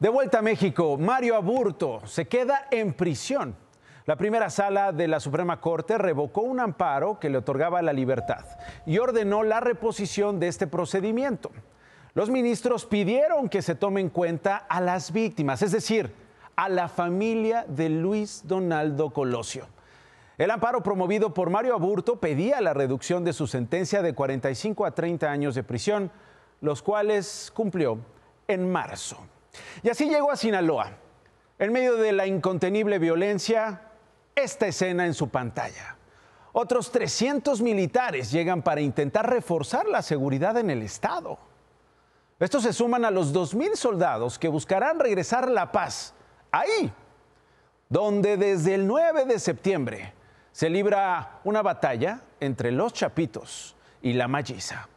De vuelta a México, Mario Aburto se queda en prisión. La primera sala de la Suprema Corte revocó un amparo que le otorgaba la libertad y ordenó la reposición de este procedimiento. Los ministros pidieron que se tome en cuenta a las víctimas, es decir, a la familia de Luis Donaldo Colosio. El amparo promovido por Mario Aburto pedía la reducción de su sentencia de 45 a 30 años de prisión, los cuales cumplió en marzo. Y así llegó a Sinaloa. En medio de la incontenible violencia, esta escena en su pantalla. Otros 300 militares llegan para intentar reforzar la seguridad en el Estado. Estos se suman a los 2.000 soldados que buscarán regresar la paz, ahí, donde desde el 9 de septiembre se libra una batalla entre los Chapitos y la Malliza.